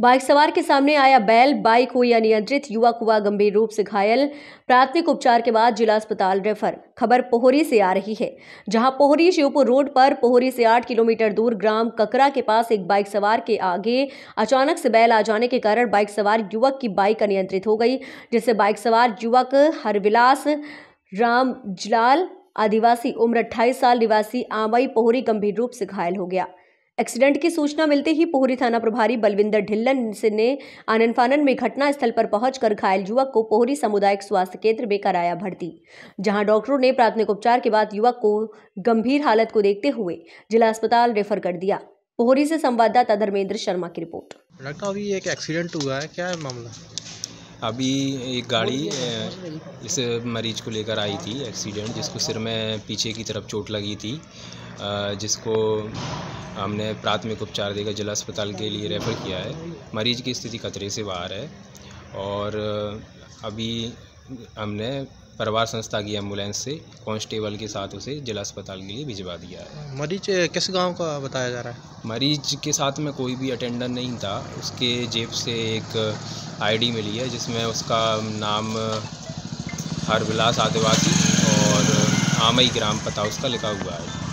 bike सवार के सामने आया बैल बाइक हुई अनियंत्रित युवक हुआ गंभीर रूप से घायल प्राथमिक उपचार के बाद जिला अस्पताल रेफर खबर पोहरी से आ रही है जहां पोहरी शिवपुर रोड पर पोहरी से आठ किलोमीटर दूर ग्राम ककरा के पास एक बाइक सवार के आगे अचानक से बैल आ जाने के कारण बाइक सवार युवक की बाइक अनियंत्रित हो गई जिससे बाइक सवार युवक हरविलास राम जलाल आदिवासी उम्र अट्ठाईस साल निवासी आमई पोहरी गंभीर रूप से घायल हो गया एक्सीडेंट की सूचना मिलते ही पोहरी थाना प्रभारी बलविंदर ढिल्लन ने आनंद फानन में घटना स्थल पर पहुंचकर घायल युवक को पोहरी सामुदायिक स्वास्थ्य केंद्र में कराया भर्ती जहां डॉक्टरों ने प्राथमिक उपचार के बाद युवक को गंभीर हालत को देखते हुए जिला अस्पताल रेफर कर दिया पोहरी से संवाददाता धर्मेंद्र शर्मा की रिपोर्ट लड़का अभी एक एक्सीडेंट हुआ है क्या है मामला अभी एक गाड़ी इस मरीज को लेकर आई थी एक्सीडेंट जिसको सिर में पीछे की तरफ चोट लगी थी जिसको हमने प्राथमिक उपचार देकर जिला अस्पताल के लिए रेफ़र किया है मरीज़ की स्थिति खतरे से बाहर है और अभी हमने परिवार संस्था की एम्बुलेंस से कांस्टेबल के साथ उसे जिला अस्पताल के लिए भिजवा दिया है मरीज किस गांव का बताया जा रहा है मरीज के साथ में कोई भी अटेंडर नहीं था उसके जेब से एक आईडी मिली है जिसमें उसका नाम हरविलास आदिवासी और आमई ग्राम पता उसका लिखा हुआ है